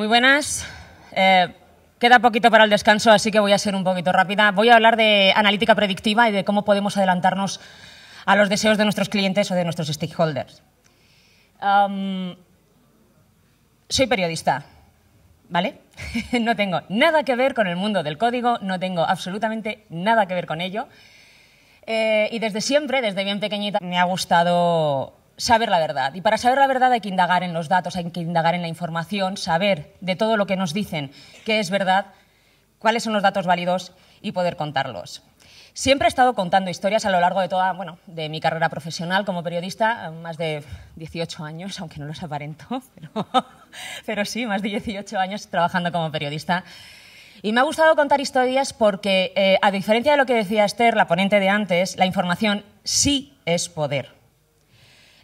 Muy buenas. Eh, queda poquito para el descanso, así que voy a ser un poquito rápida. Voy a hablar de analítica predictiva y de cómo podemos adelantarnos a los deseos de nuestros clientes o de nuestros stakeholders. soy periodista, ¿vale? no tengo nada que ver con el mundo del código, no tengo absolutamente nada que ver con ello. Eh, y desde siempre, desde bien pequeñita, me ha gustado saber la verdad. Y para saber la verdad hay que indagar en los datos, hay que indagar en la información, saber de todo lo que nos dicen que es verdad, cuáles son los datos válidos y poder contarlos. Siempre he estado contando historias a lo largo de toda, de mi carrera profesional como periodista, más de 18 años, aunque no los aparento, pero, sí, más de 18 años trabajando como periodista. Y me ha gustado contar historias porque, eh, a diferencia de lo que decía Esther, la ponente de antes, la información sí es poder.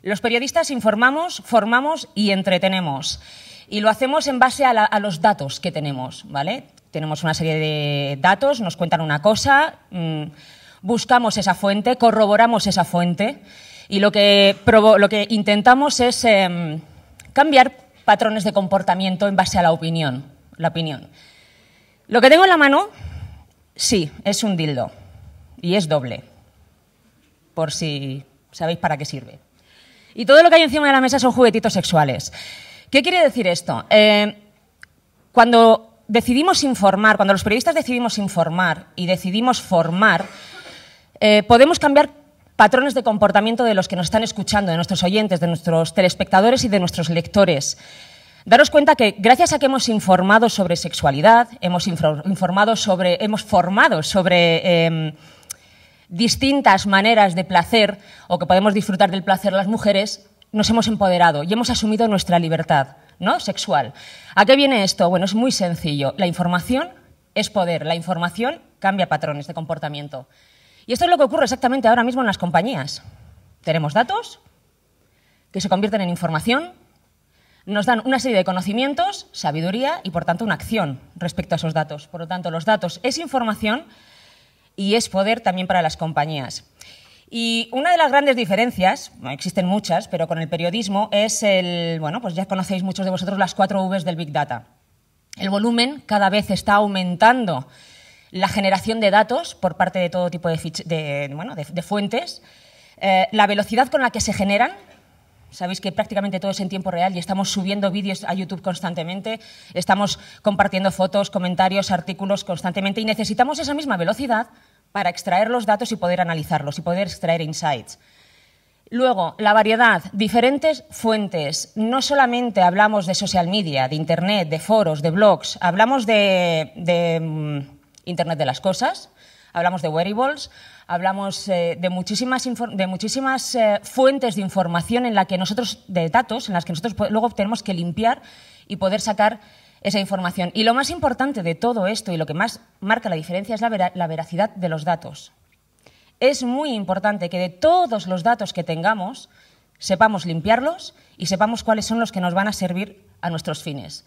Los periodistas informamos, formamos y entretenemos. Y lo hacemos en base a, los datos que tenemos, ¿vale? Tenemos una serie de datos, nos cuentan una cosa, mm, buscamos esa fuente, corroboramos esa fuente y lo que, intentamos es em, cambiar patrones de comportamiento en base a la opinión, la opinión. Lo que tengo en la mano, sí, es un dildo y es doble, por si sabéis para qué sirve. Y todo lo que hay encima de la mesa son juguetitos sexuales. ¿Qué quiere decir esto? Eh, cuando decidimos informar, cuando los periodistas decidimos informar y decidimos formar, eh, podemos cambiar patrones de comportamiento de los que nos están escuchando, de nuestros oyentes, de nuestros telespectadores y de nuestros lectores. Daros cuenta que gracias a que hemos informado sobre sexualidad, hemos informado sobre, hemos formado sobre em, distintas maneras de placer o que podemos disfrutar del placer las mujeres, nos hemos empoderado y hemos asumido nuestra libertad ¿no? sexual. ¿A qué viene esto? Bueno, es muy sencillo. La información es poder. La información cambia patrones de comportamiento. Y esto es lo que ocurre exactamente ahora mismo en las compañías. Tenemos datos que se convierten en información, nos dan una serie de conocimientos, sabiduría y, por tanto, una acción respecto a esos datos. Por lo tanto, los datos es información y es poder también para las compañías. Y una de las grandes diferencias, existen muchas, pero con el periodismo es el, bueno, pues ya conocéis muchos de vosotros las cuatro Vs del Big Data. El volumen cada vez está aumentando, la generación de datos por parte de todo tipo de, fuentes, eh, la velocidad con la que se generan, Sabéis que prácticamente todo es en tiempo real y estamos subiendo vídeos a YouTube constantemente, estamos compartiendo fotos, comentarios, artículos constantemente y necesitamos esa misma velocidad para extraer los datos y poder analizarlos y poder extraer insights. Luego, la variedad, diferentes fuentes. No solamente hablamos de social media, de Internet, de foros, de blogs, hablamos de, mm, Internet de las Cosas, hablamos de wearables, hablamos eh, de muchísimas, eh, fuentes de información en la que nosotros, de datos, en las que nosotros luego tenemos que limpiar y poder sacar esa información. Y lo más importante de todo esto y lo que más marca la diferencia es la veracidad de los datos. Es muy importante que de todos los datos que tengamos sepamos limpiarlos y sepamos cuáles son los que nos van a servir a nuestros fines.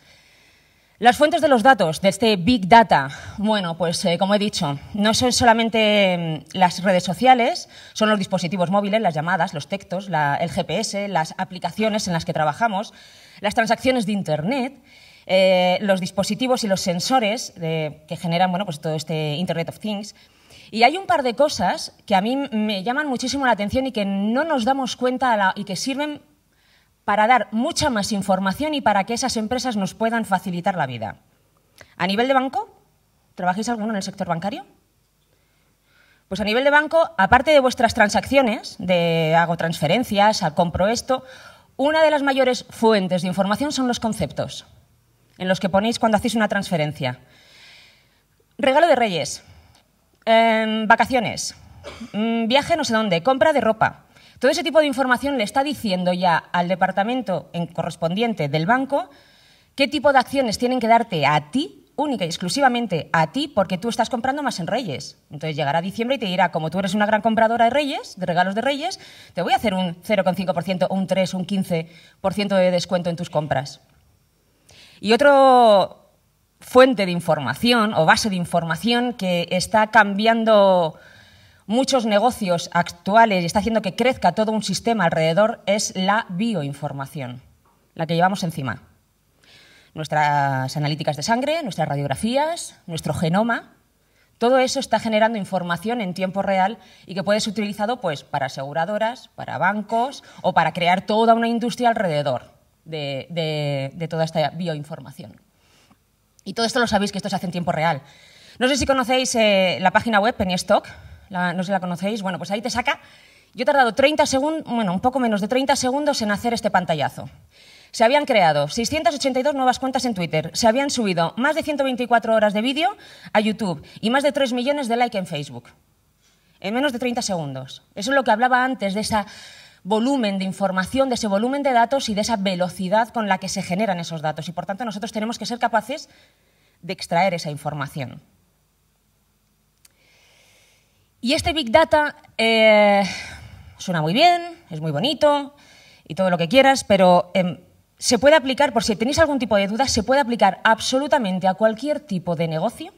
Las fuentes de los datos de este Big Data, bueno, pues eh, como he dicho, no son solamente mm, las redes sociales, son los dispositivos móviles, las llamadas, los textos, la, el GPS, las aplicaciones en las que trabajamos, las transacciones de Internet, eh, los dispositivos y los sensores que generan bueno, pues todo este Internet of Things. Y hay un par de cosas que a mí me llaman muchísimo la atención y que no nos damos cuenta y que sirven para dar mucha más información y para que esas empresas nos puedan facilitar la vida. A nivel de banco, ¿trabajáis alguno en el sector bancario? Pues a nivel de banco, aparte de vuestras transacciones, de hago transferencias, compro esto, una de las mayores fuentes de información son los conceptos en los que ponéis cuando hacéis una transferencia. Regalo de Reyes, em, vacaciones, mm, viaje no sé dónde, compra de ropa, todo ese tipo de información le está diciendo ya al departamento correspondiente del banco qué tipo de acciones tienen que darte a ti, única y exclusivamente a ti, porque tú estás comprando más en Reyes. Entonces llegará diciembre y te dirá, como tú eres una gran compradora de Reyes, de regalos de Reyes, te voy a hacer un 0,5%, un 3, un 15% de descuento en tus compras. Y otra fuente de información o base de información que está cambiando muchos negocios actuales y está haciendo que crezca todo un sistema alrededor es la bioinformación, la que llevamos encima. Nuestras analíticas de sangre, nuestras radiografías, nuestro genoma, todo eso está generando información en tiempo real y que puede ser utilizado pues, para aseguradoras, para bancos o para crear toda una industria alrededor de, toda esta bioinformación. Y todo esto lo sabéis que esto se hace en tiempo real. No sé si conocéis eh, la página web Penny no sé si la conocéis, bueno, pues ahí te saca. Yo he tardado segundos, bueno, un poco menos de 30 segundos en hacer este pantallazo. Se habían creado 682 nuevas cuentas en Twitter, se habían subido más de 124 horas de vídeo a YouTube y más de 3 millones de likes en Facebook. En menos de 30 segundos. Eso es lo que hablaba antes de ese volumen de información, de ese volumen de datos y de esa velocidad con la que se generan esos datos. Y por tanto nosotros tenemos que ser capaces de extraer esa información. Y este Big Data eh, suena muy bien, es muy bonito y todo lo que quieras, pero em, se puede aplicar, por si tenéis algún tipo de duda, se puede aplicar absolutamente a cualquier tipo de negocio,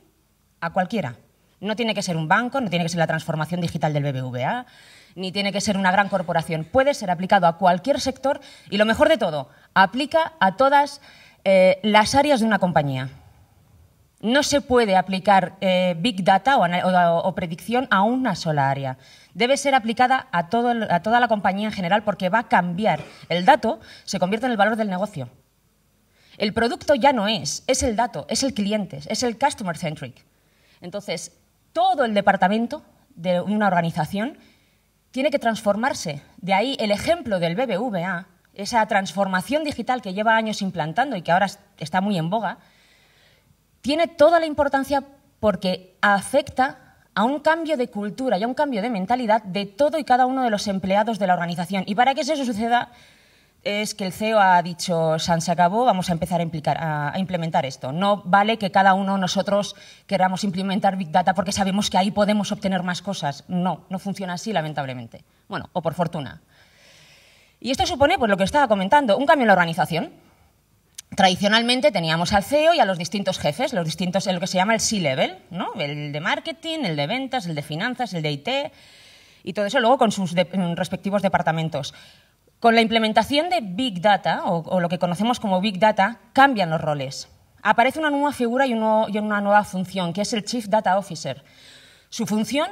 a cualquiera. No tiene que ser un banco, no tiene que ser la transformación digital del BBVA, ni tiene que ser una gran corporación. Puede ser aplicado a cualquier sector y lo mejor de todo, aplica a todas eh, las áreas de una compañía. No se puede aplicar eh, Big Data o, predicción a una sola área. Debe ser aplicada a, a toda la compañía en general porque va a cambiar. El dato se convierte en el valor del negocio. El producto ya no es, es el dato, es el cliente, es el customer centric. Entonces, todo el departamento de una organización tiene que transformarse. De ahí el ejemplo del BBVA, esa transformación digital que lleva años implantando y que ahora está muy en boga, tiene toda la importancia porque afecta a un cambio de cultura y a un cambio de mentalidad de todo y cada uno de los empleados de la organización. Y para que eso suceda es que el CEO ha dicho, San se acabó, vamos a empezar a, implicar, implementar esto. No vale que cada uno nosotros queramos implementar Big Data porque sabemos que ahí podemos obtener más cosas. No, no funciona así, lamentablemente. Bueno, o por fortuna. Y esto supone, pues lo que estaba comentando, un cambio en la organización tradicionalmente teníamos al CEO y a los distintos jefes, los distintos, lo que se llama el C-level, el de marketing, el de ventas, el de finanzas, el de IT y todo eso, luego con sus mm, respectivos departamentos. Con la implementación de Big Data, o, lo que conocemos como Big Data, cambian los roles. Aparece una nueva figura y, y una nueva función, que es el Chief Data Officer. Su función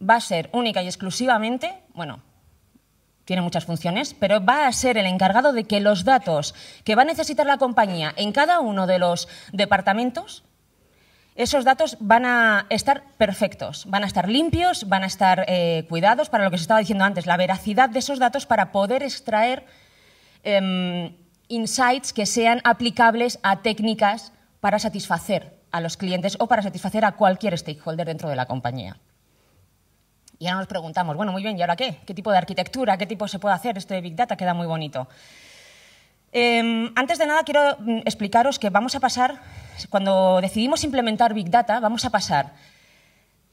va a ser única y exclusivamente, bueno, tiene muchas funciones, pero va a ser el encargado de que los datos que va a necesitar la compañía en cada uno de los departamentos, esos datos van a estar perfectos, van a estar limpios, van a estar eh, cuidados para lo que se estaba diciendo antes, la veracidad de esos datos para poder extraer em, insights que sean aplicables a técnicas para satisfacer a los clientes o para satisfacer a cualquier stakeholder dentro de la compañía. Y ahora nos preguntamos, bueno, muy bien, ¿y ahora qué? ¿Qué tipo de arquitectura? ¿Qué tipo se puede hacer? Esto de Big Data queda muy bonito. Em, antes de nada, quiero mm, explicaros que vamos a pasar, cuando decidimos implementar Big Data, vamos a pasar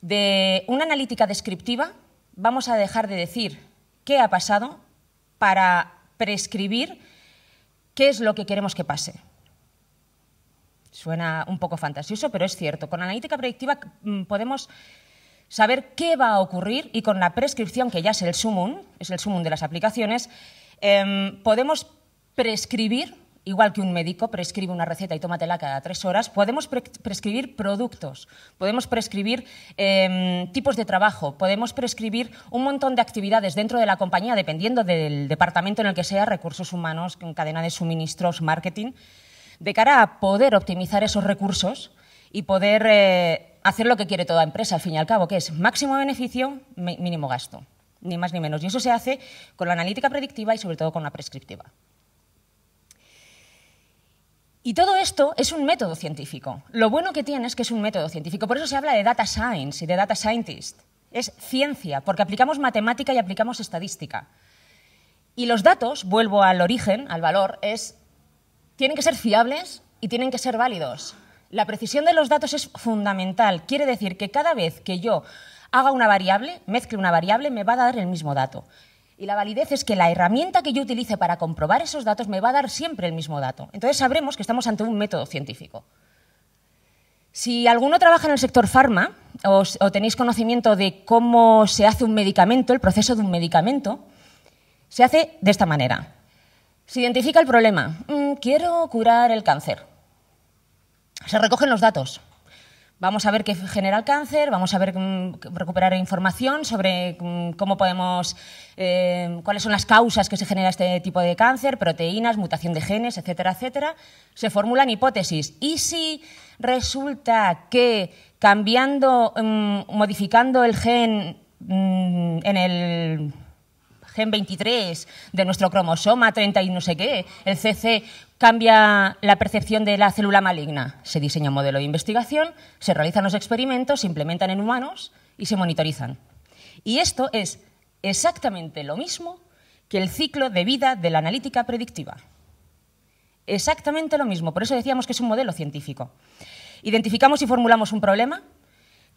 de una analítica descriptiva, vamos a dejar de decir qué ha pasado para prescribir qué es lo que queremos que pase. Suena un poco fantasioso, pero es cierto. Con analítica predictiva mm, podemos saber qué va a ocurrir y con la prescripción, que ya es el sumum, es el sumum de las aplicaciones, em, podemos prescribir, igual que un médico prescribe una receta y tómatela cada tres horas, podemos prescribir productos, podemos prescribir em, tipos de trabajo, podemos prescribir un montón de actividades dentro de la compañía, dependiendo del departamento en el que sea, recursos humanos, cadena de suministros, marketing, de cara a poder optimizar esos recursos y poder... Eh, hacer lo que quiere toda empresa, al fin y al cabo, que es máximo beneficio, mínimo gasto, ni más ni menos. Y eso se hace con la analítica predictiva y sobre todo con la prescriptiva. Y todo esto es un método científico. Lo bueno que tiene es que es un método científico. Por eso se habla de data science y de data scientist. Es ciencia, porque aplicamos matemática y aplicamos estadística. Y los datos, vuelvo al origen, al valor, es, tienen que ser fiables y tienen que ser válidos. La precisión de los datos es fundamental. Quiere decir que cada vez que yo haga una variable, mezcle una variable, me va a dar el mismo dato. Y la validez es que la herramienta que yo utilice para comprobar esos datos me va a dar siempre el mismo dato. Entonces sabremos que estamos ante un método científico. Si alguno trabaja en el sector farma o, tenéis conocimiento de cómo se hace un medicamento, el proceso de un medicamento, se hace de esta manera. Se identifica el problema. Mm, quiero curar el cáncer se recogen los datos. Vamos a ver qué genera el cáncer, vamos a ver mm, recuperar información sobre mm, cómo podemos, eh, cuáles son las causas que se genera este tipo de cáncer, proteínas, mutación de genes, etcétera, etcétera. Se formulan hipótesis. Y si resulta que cambiando, mm, modificando el gen en el gen 23 de nuestro cromosoma 30 y no sé qué, el CC cambia la percepción de la célula maligna. Se diseña un modelo de investigación, se realizan los experimentos, se implementan en humanos y se monitorizan. Y esto es exactamente lo mismo que el ciclo de vida de la analítica predictiva. Exactamente lo mismo, por eso decíamos que es un modelo científico. Identificamos y formulamos un problema.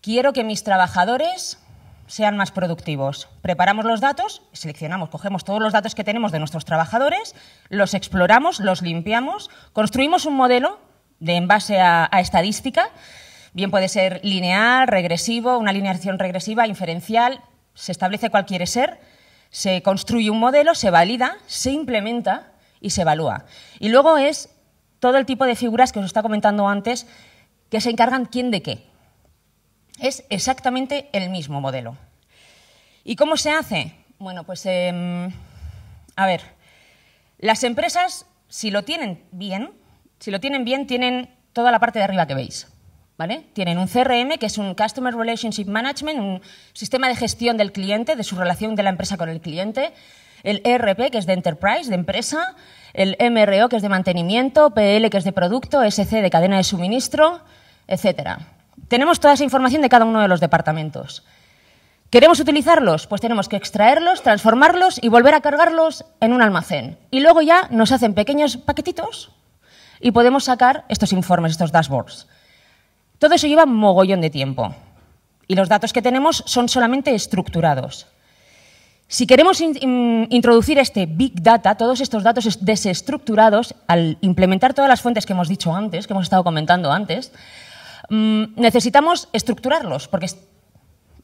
Quiero que mis trabajadores sean más productivos. Preparamos los datos, seleccionamos, cogemos todos los datos que tenemos de nuestros trabajadores, los exploramos, los limpiamos, construimos un modelo de en base a, estadística, bien puede ser lineal, regresivo, una alineación regresiva, inferencial, se establece cuál quiere ser, se construye un modelo, se valida, se implementa y se evalúa. Y luego es todo el tipo de figuras que os está comentando antes que se encargan quién de qué. Es exactamente el mismo modelo. ¿Y cómo se hace? Bueno, pues em, a ver, las empresas, si lo tienen bien, si lo tienen bien, tienen toda la parte de arriba que veis. ¿Vale? Tienen un CRM, que es un Customer Relationship Management, un sistema de gestión del cliente, de su relación de la empresa con el cliente, el ERP, que es de Enterprise, de empresa, el MRO, que es de mantenimiento, PL, que es de producto, SC, de cadena de suministro, etcétera. Tenemos toda esa información de cada uno de los departamentos. ¿Queremos utilizarlos? Pues tenemos que extraerlos, transformarlos y volver a cargarlos en un almacén. Y luego ya nos hacen pequeños paquetitos y podemos sacar estos informes, estos dashboards. Todo eso lleva mogollón de tiempo. Y los datos que tenemos son solamente estructurados. Si queremos introducir este Big Data, todos estos datos desestructurados, al implementar todas las fuentes que hemos dicho antes, que hemos estado comentando antes, Mm, necesitamos estructurarlos, porque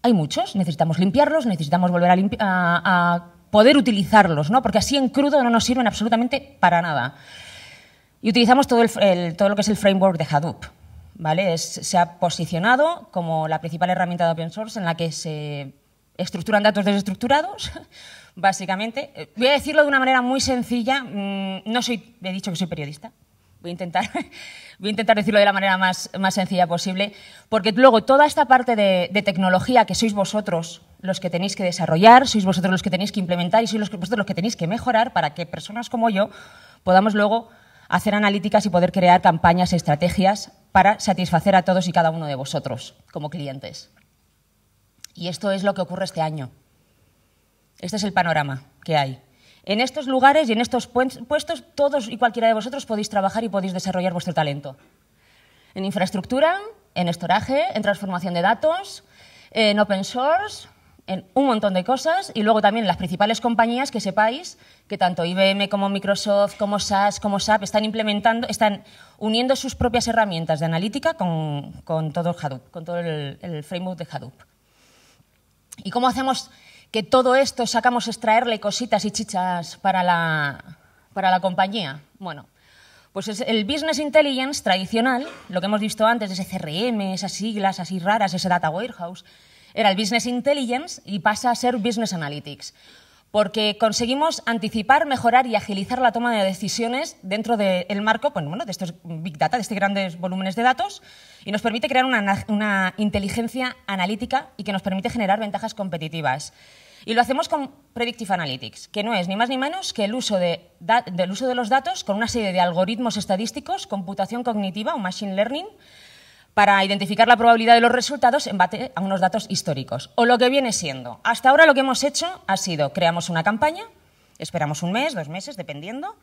hay muchos, necesitamos limpiarlos, necesitamos volver a, poder utilizarlos, ¿no? porque así en crudo no nos sirven absolutamente para nada. Y utilizamos todo, lo que es el framework de Hadoop. ¿vale? se ha posicionado como la principal herramienta de open source en la que se estructuran datos desestructurados, básicamente. Eh, voy a decirlo de una manera muy sencilla. Mm, no soy, he dicho que soy periodista, voy a intentar, decirlo de la manera más, sencilla posible, porque luego toda esta parte de, tecnología que sois vosotros los que tenéis que desarrollar, sois vosotros los que tenéis que implementar y sois los, vosotros los que tenéis que mejorar para que personas como yo podamos luego hacer analíticas y poder crear campañas y estrategias para satisfacer a todos y cada uno de vosotros como clientes. Y esto es lo que ocurre este año. Este es el panorama que hay. En estos lugares y en estos puestos todos y cualquiera de vosotros podéis trabajar y podéis desarrollar vuestro talento. En infraestructura, en estoraje, en transformación de datos, en open source, en un montón de cosas y luego también en las principales compañías que sepáis que tanto IBM como Microsoft, como SAS, como SAP están implementando, están uniendo sus propias herramientas de analítica con, todo, el Hadoop, con todo el framework de Hadoop. ¿Y cómo hacemos que todo esto sacamos extraerle cositas y chichas para la, para la compañía. Bueno, pues es el business intelligence tradicional, lo que hemos visto antes, ese CRM, esas siglas así raras, ese data warehouse, era el business intelligence y pasa a ser business analytics porque conseguimos anticipar, mejorar y agilizar la toma de decisiones dentro del marco de estos big data, de estos grandes volúmenes de datos, y nos permite crear una, inteligencia analítica y que nos permite generar ventajas competitivas. Y lo hacemos con Predictive Analytics, que no es ni más ni menos que el uso del uso de los datos con una serie de algoritmos estadísticos, computación cognitiva o machine learning, para identificar la probabilidad de los resultados en base a unos datos históricos, o lo que viene siendo. Hasta ahora lo que hemos hecho ha sido, creamos una campaña, esperamos un mes, dos meses, dependiendo,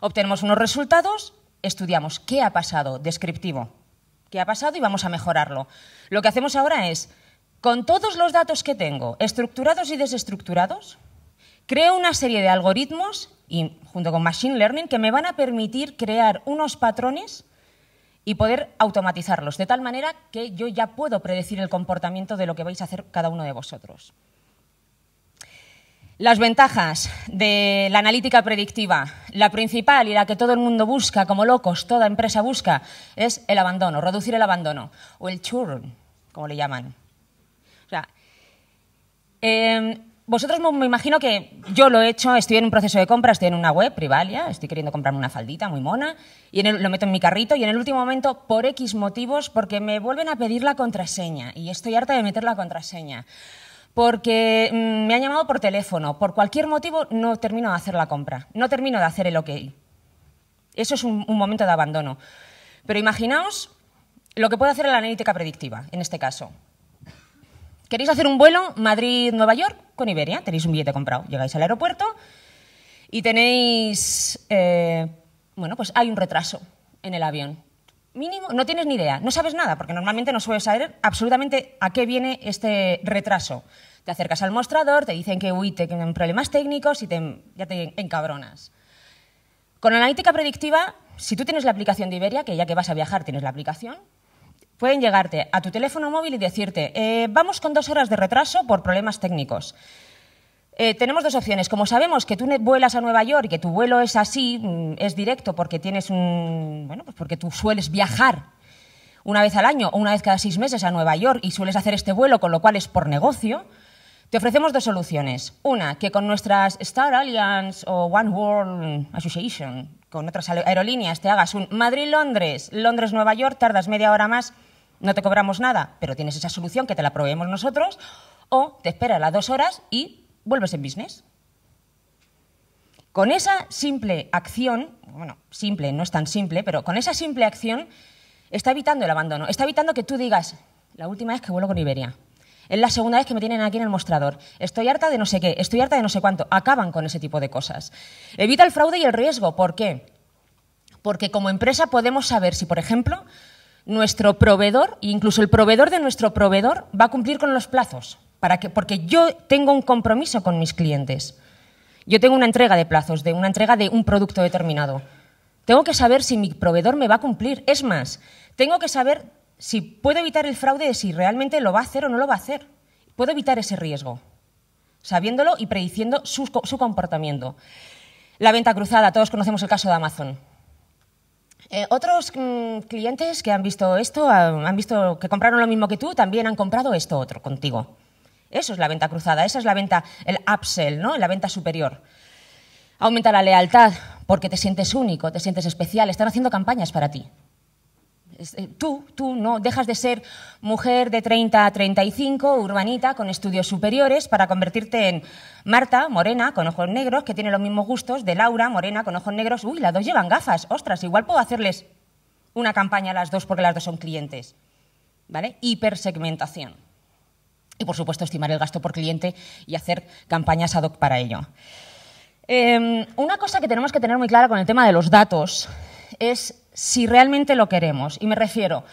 obtenemos unos resultados, estudiamos qué ha pasado, descriptivo, qué ha pasado y vamos a mejorarlo. Lo que hacemos ahora es, con todos los datos que tengo, estructurados y desestructurados, creo una serie de algoritmos y junto con Machine Learning que me van a permitir crear unos patrones y poder automatizarlos, de tal manera que yo ya puedo predecir el comportamiento de lo que vais a hacer cada uno de vosotros. Las ventajas de la analítica predictiva. La principal y la que todo el mundo busca, como locos, toda empresa busca, es el abandono, reducir el abandono, o el churn, como le llaman. O em, vosotros me imagino que yo lo he hecho, estoy en un proceso de compra, estoy en una web, Privalia, estoy queriendo comprarme una faldita muy mona, y lo meto en mi carrito, y en el último momento, por X motivos, porque me vuelven a pedir la contraseña, y estoy harta de meter la contraseña porque mm, me han llamado por teléfono, por cualquier motivo no termino de hacer la compra, no termino de hacer el ok. Eso es un, un, momento de abandono. Pero imaginaos lo que puede hacer la analítica predictiva en este caso. Queréis hacer un vuelo Madrid-Nueva York con Iberia, tenéis un billete comprado, llegáis al aeropuerto y tenéis, eh, bueno, pues hay un retraso en el avión. Mínimo, no tienes ni idea, no sabes nada, porque normalmente no suele saber absolutamente a qué viene este retraso. Te acercas al mostrador, te dicen que uy, tienen problemas técnicos y te, ya te encabronas. Con analítica predictiva, si tú tienes la aplicación de Iberia, que ya que vas a viajar tienes la aplicación, pueden llegarte a tu teléfono móvil y decirte, eh, vamos con dos horas de retraso por problemas técnicos. Eh, tenemos dos opciones. Como sabemos que tú vuelas a Nueva York y que tu vuelo es así, mm, es directo porque tienes un, bueno, pues porque tú sueles viajar una vez al año o una vez cada seis meses a Nueva York y sueles hacer este vuelo, con lo cual es por negocio. Te ofrecemos dos soluciones. Una, que con nuestras Star Alliance o One World Association, con otras aerolíneas, te hagas un Madrid-Londres, Londres-Nueva York, tardas media hora más no te cobramos nada, pero tienes esa solución que te la proveemos nosotros, o te esperas las dos horas y vuelves en business. Con esa simple acción, bueno, simple no es tan simple, pero con esa simple acción está evitando el abandono, está evitando que tú digas, la última vez que vuelo con Iberia, es la segunda vez que me tienen aquí en el mostrador. Estoy harta de no sé qué, estoy harta de no sé cuánto. Acaban con ese tipo de cosas. Evita el fraude y el riesgo. ¿Por qué? Porque como empresa podemos saber si, por ejemplo, nuestro proveedor, e incluso el proveedor de nuestro proveedor, va a cumplir con los plazos, para porque yo tengo un compromiso con mis clientes. Yo tengo una entrega de plazos, de una entrega de un producto determinado. Tengo que saber si mi proveedor me va a cumplir. Es más, tengo que saber si puedo evitar el fraude de si realmente lo va a hacer o no lo va a hacer. Puedo evitar ese riesgo, sabiéndolo y prediciendo su comportamiento. La venta cruzada, todos conocemos el caso de Amazon. Eh, otros mm, clientes que han visto esto, ah, han visto que compraron lo mismo que tú, también han comprado esto otro contigo. Eso es la venta cruzada, esa es la venta, el upsell, ¿no? la venta superior. Aumenta la lealtad porque te sientes único, te sientes especial, están haciendo campañas para ti. Eh, tú, tú no dejas de ser mujer de 30 a 35, urbanita, con estudios superiores, para convertirte en Marta, morena, con ojos negros, que tiene los mismos gustos, de Laura, morena, con ojos negros. Uy, las dos llevan gafas. Ostras, igual puedo hacerles una campaña a las dos porque las dos son clientes. ¿Vale? Hipersegmentación. Y, por supuesto, estimar el gasto por cliente y hacer campañas ad hoc para ello. Em, una cosa que tenemos que tener muy clara con el tema de los datos es si realmente lo queremos. Y me refiero,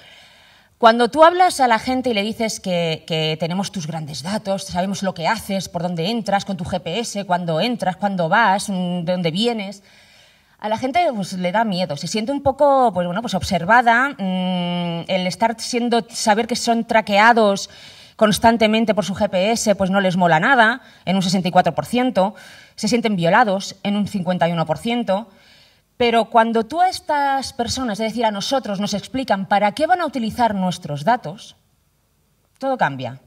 cuando tú hablas a la gente y le dices que, tenemos tus grandes datos, sabemos lo que haces, por dónde entras, con tu GPS, cuándo entras, cuándo vas, mm, de dónde vienes, a la gente pues, le da miedo, se siente un poco pues, bueno, pues observada, mm, el estar siendo, saber que son traqueados constantemente por su GPS, pues no les mola nada, en un 64%, se sienten violados en un 51%, pero cuando tú a estas personas, es decir, a nosotros, nos explican para qué van a utilizar nuestros datos, todo cambia.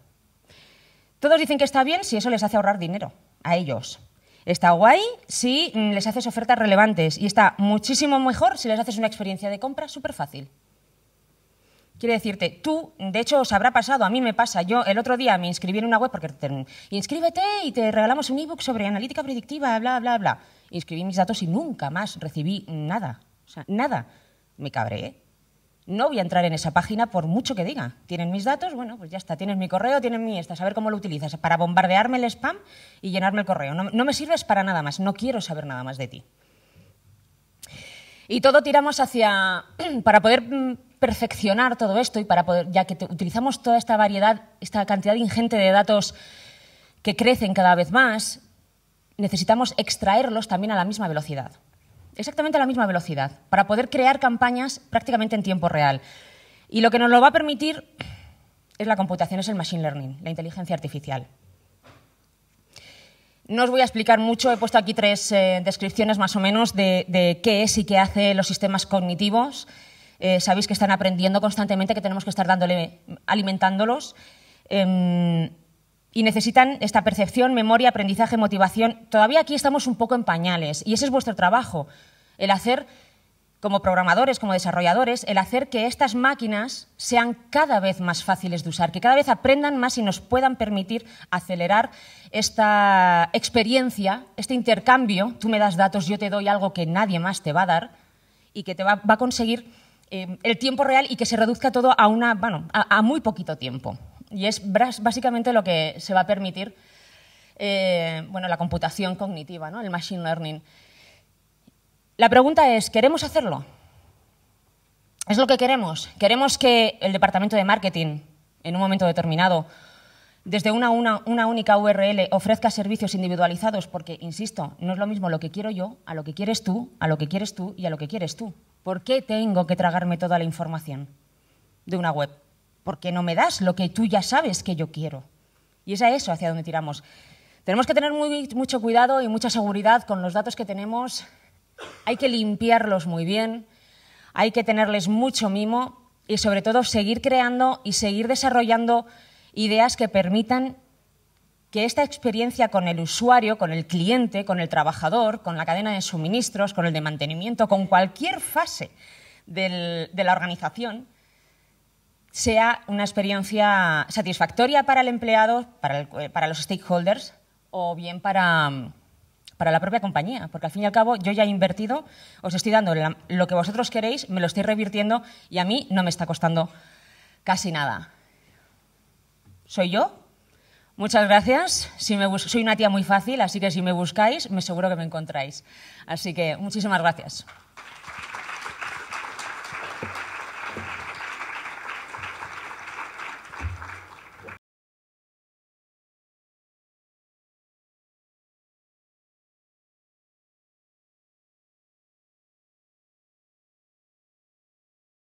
Todos dicen que está bien si eso les hace ahorrar dinero a ellos. Está guay si les haces ofertas relevantes y está muchísimo mejor si les haces una experiencia de compra súper fácil. Quiere decirte, tú, de hecho, os habrá pasado, a mí me pasa. Yo el otro día me inscribí en una web porque te, inscríbete y te regalamos un ebook sobre analítica predictiva, bla, bla, bla. Inscribí mis datos y nunca más recibí nada. O sea, nada. Me cabré. ¿eh? No voy a entrar en esa página por mucho que diga. Tienen mis datos, bueno, pues ya está. Tienes mi correo, ¿Tienes mi esta. ver cómo lo utilizas para bombardearme el spam y llenarme el correo. no me sirves para nada más. No quiero saber nada más de ti. Y todo tiramos hacia. para poder mm, perfeccionar todo esto y para poder, ya que utilizamos toda esta variedad, esta cantidad ingente de datos que crecen cada vez más, necesitamos extraerlos también a la misma velocidad. Exactamente a la misma velocidad, para poder crear campañas prácticamente en tiempo real. Y lo que nos lo va a permitir es la computación, es el machine learning, la inteligencia artificial. No os voy a explicar mucho, he puesto aquí tres eh, descripciones más o menos de, de, qué es y qué hace los sistemas cognitivos. Eh, sabéis que están aprendiendo constantemente, que tenemos que estar dándole, alimentándolos. Em, y necesitan esta percepción, memoria, aprendizaje, motivación. Todavía aquí estamos un poco en pañales y ese es vuestro trabajo, el hacer, como programadores, como desarrolladores, el hacer que estas máquinas sean cada vez más fáciles de usar, que cada vez aprendan más y nos puedan permitir acelerar esta experiencia, este intercambio. Tú me das datos, yo te doy algo que nadie más te va a dar y que te va a conseguir Em, el tiempo real y que se reduzca todo a, una, bueno, a, muy poquito tiempo. Y es básicamente lo que se va a permitir eh, bueno, la computación cognitiva, ¿no? el machine learning. La pregunta es, ¿queremos hacerlo? Es lo que queremos. Queremos que el departamento de marketing, en un momento determinado, desde una, única URL ofrezca servicios individualizados, porque, insisto, no es lo mismo lo que quiero yo, a lo que quieres tú, a lo que quieres tú y a lo que quieres tú. ¿Por qué tengo que tragarme toda la información de una web? Porque no me das lo que tú ya sabes que yo quiero. Y es a eso hacia donde tiramos. Tenemos que tener muy, mucho cuidado y mucha seguridad con los datos que tenemos. Hay que limpiarlos muy bien, hay que tenerles mucho mimo y sobre todo seguir creando y seguir desarrollando ideas que permitan que esta experiencia con el usuario, con el cliente, con el trabajador, con la cadena de suministros, con el de mantenimiento, con cualquier fase de la organización, sea una experiencia satisfactoria para el empleado, para, los stakeholders o bien para, la propia compañía. Porque al fin y al cabo yo ya he invertido, os estoy dando lo que vosotros queréis, me lo estoy revirtiendo y a mí no me está costando casi nada soy yo. Muchas gracias. soy una tía muy fácil, así que si me buscáis, me seguro que me encontráis. Así que muchísimas gracias.